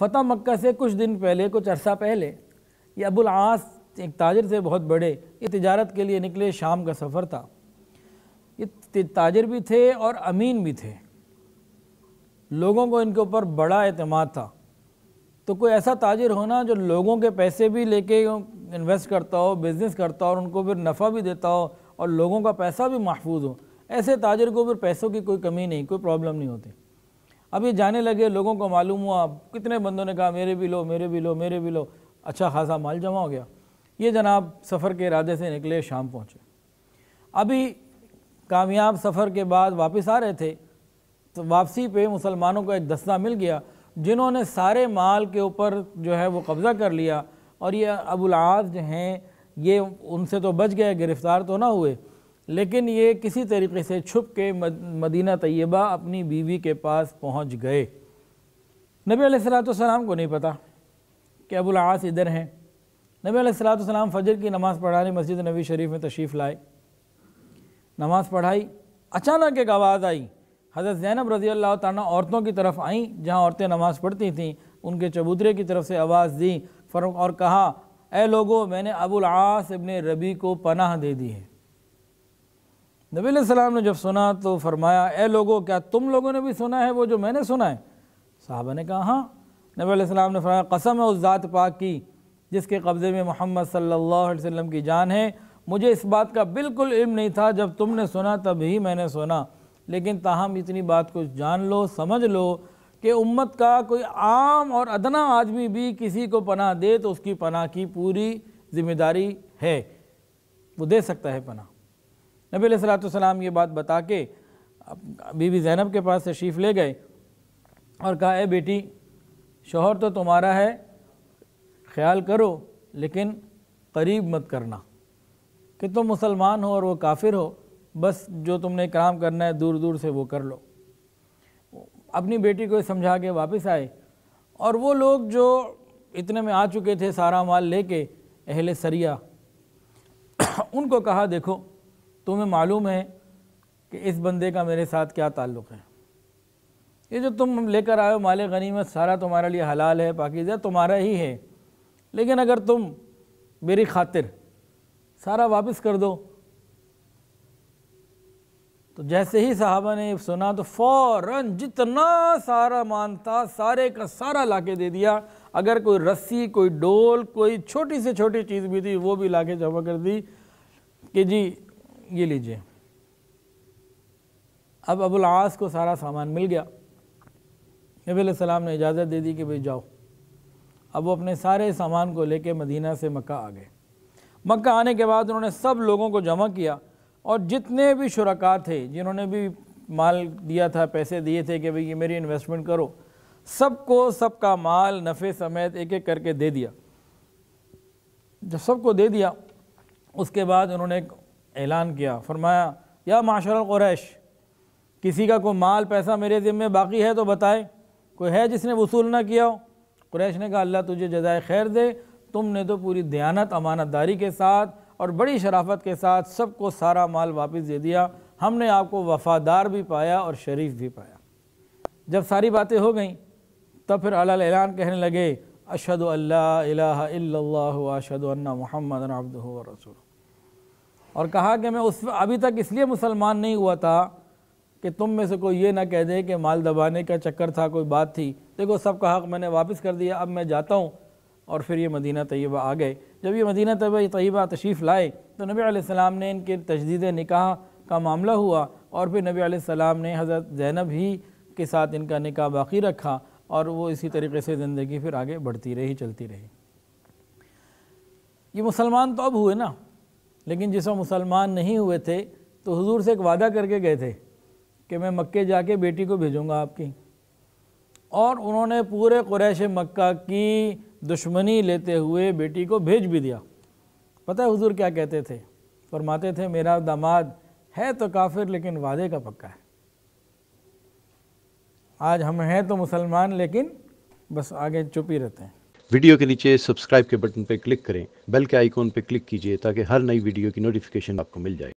फतेह मक्का से कुछ दिन पहले कुछ अरसा पहले ये अबुल आस एक ताजर से बहुत बड़े ये तजारत के लिए निकले शाम का सफ़र था ये ताजर भी थे और अमीन भी थे लोगों को इनके ऊपर बड़ा अतमाद था तो कोई ऐसा ताजर होना जो लोगों के पैसे भी लेके इन्वेस्ट करता हो बिज़नेस करता हो और उनको फिर नफ़ा भी देता हो और लोगों का पैसा भी महफूज हो ऐसे ताजर को फिर पैसों की कोई कमी नहीं कोई प्रॉब्लम नहीं होती अब ये जाने लगे लोगों को मालूम हुआ कितने बंदों ने कहा मेरे भी लो मेरे भी लो मेरे भी लो अच्छा खासा माल जमा हो गया ये जनाब सफ़र के इरादे से निकले शाम पहुँचे अभी कामयाब सफ़र के बाद वापस आ रहे थे तो वापसी पे मुसलमानों को एक दस्ता मिल गया जिन्होंने सारे माल के ऊपर जो है वो कब्ज़ा कर लिया और ये अबुलआज जो हैं ये उनसे तो बच गए गिरफ़्तार तो ना हुए लेकिन ये किसी तरीके से छुप के मदीना तैयबा अपनी बीवी के पास पहुंच गए नबी सलाम को नहीं पता कि आस इधर हैं नबी सलाम फजर की नमाज़ पढ़ाने मस्जिद नबी शरीफ में तशरीफ़ लाए नमाज़ पढ़ाई अचानक एक आवाज़ आई हज़रत ज़ैनब रज़ी अल्लाह ताना औरतों की तरफ आईं जहाँ औरतें नमाज़ पढ़ती थीं उनके चबूतरे की तरफ से आवाज़ दी फर और कहा ए लोगो मैंने आस इबन रबी को पनाह दे दी है नबी सलाम ने जब सुना तो फरमाया ए लोगो क्या तुम लोगों ने भी सुना है वो जो मैंने सुना है साहबा ने कहा हाँ नबी सलाम ने फरमाया कसम है उस ज़ात पाक की जिसके कब्ज़े में मोहम्मद सल्लल्लाहु अलैहि वसल्लम की जान है मुझे इस बात का बिल्कुल इल्म नहीं था जब तुमने सुना तब ही मैंने सुना लेकिन ताहम इतनी बात को जान लो समझ लो कि उम्मत का कोई आम और अदना आदमी भी किसी को पनाह दे तो उसकी पनाह की पूरी जिम्मेदारी है वो दे सकता है पनाह नबी सलाम ये बात बता के बीबी जैनब के पास तशरीफ़ ले गए और कहा है बेटी शोहर तो तुम्हारा है ख्याल करो लेकिन करीब मत करना कि तुम मुसलमान हो और वो काफिर हो बस जो तुमने काम करना है दूर दूर से वो कर लो अपनी बेटी को समझा के वापस आए और वो लोग जो इतने में आ चुके थे सारा माल लेके अहले सरिया उनको कहा देखो तुम्हें मालूम है कि इस बंदे का मेरे साथ क्या ताल्लुक़ है ये जो तुम लेकर आए हो माल गनीमत सारा तुम्हारे लिए हलाल है पाकिज़ा तुम्हारा ही है लेकिन अगर तुम मेरी खातिर सारा वापस कर दो तो जैसे ही साहबा ने सुना तो फ़ौर जितना सारा मान था सारे का सारा ला के दे दिया अगर कोई रस्सी कोई डोल कोई छोटी से छोटी चीज़ भी थी वो भी ला के जमा कर दी कि जी ये लीजिए अब अबुल आस को सारा सामान मिल गया नबी सलाम ने इजाज़त दे दी कि भाई जाओ अब वो अपने सारे सामान को लेके मदीना से मक्का आ गए मक्का आने के बाद उन्होंने सब लोगों को जमा किया और जितने भी शुरा थे जिन्होंने भी माल दिया था पैसे दिए थे कि भाई ये मेरी इन्वेस्टमेंट करो सबको सबका माल नफ़े समेत एक एक करके दे दिया जब सबको दे दिया उसके बाद उन्होंने ऐलान किया फरमाया या माशर क्रैश किसी का कोई माल पैसा मेरे ज़िम्मे बाकी है तो बताए कोई है जिसने वसूल ना किया हो क्रैश ने कहा अल्लाह तुझे जजाय खैर दे तुमने तो पूरी दयानत अमानतदारी के साथ और बड़ी शराफत के साथ सबको सारा माल वापस दे दिया हमने आपको वफ़ादार भी पाया और शरीफ भी पाया जब सारी बातें हो गई तब फिर अल ऐलान कहने लगे अशद अल्लाह अशद अन्ना मोहम्मद रसूल और कहा कि मैं उस अभी तक इसलिए मुसलमान नहीं हुआ था कि तुम में से कोई ये ना कह दे कि माल दबाने का चक्कर था कोई बात थी देखो का हक़ मैंने वापस कर दिया अब मैं जाता हूँ और फिर ये मदीना तयबा आ गए जब ये मदीना तयबा तशरीफ़ लाए तो नबी आसमाम ने इनके तजदीद निकाह का मामला हुआ और फिर नबी आसमाम ने हज़रत ज़ैनब ही के साथ इनका निकाह बाकी रखा और वो इसी तरीके से ज़िंदगी फिर आगे बढ़ती रही चलती रही ये मुसलमान तो अब हुए ना लेकिन जिस मुसलमान नहीं हुए थे तो हुजूर से एक वादा करके गए थे कि मैं मक्के जाके बेटी को भेजूँगा आपकी और उन्होंने पूरे कुरैश मक्का की दुश्मनी लेते हुए बेटी को भेज भी दिया पता है हुजूर क्या कहते थे फरमाते थे मेरा दामाद है तो काफिर लेकिन वादे का पक्का है आज हम हैं तो मुसलमान लेकिन बस आगे चुप ही रहते हैं वीडियो के नीचे सब्सक्राइब के बटन पर क्लिक करें बेल के आइकॉन पर क्लिक कीजिए ताकि हर नई वीडियो की नोटिफिकेशन आपको मिल जाए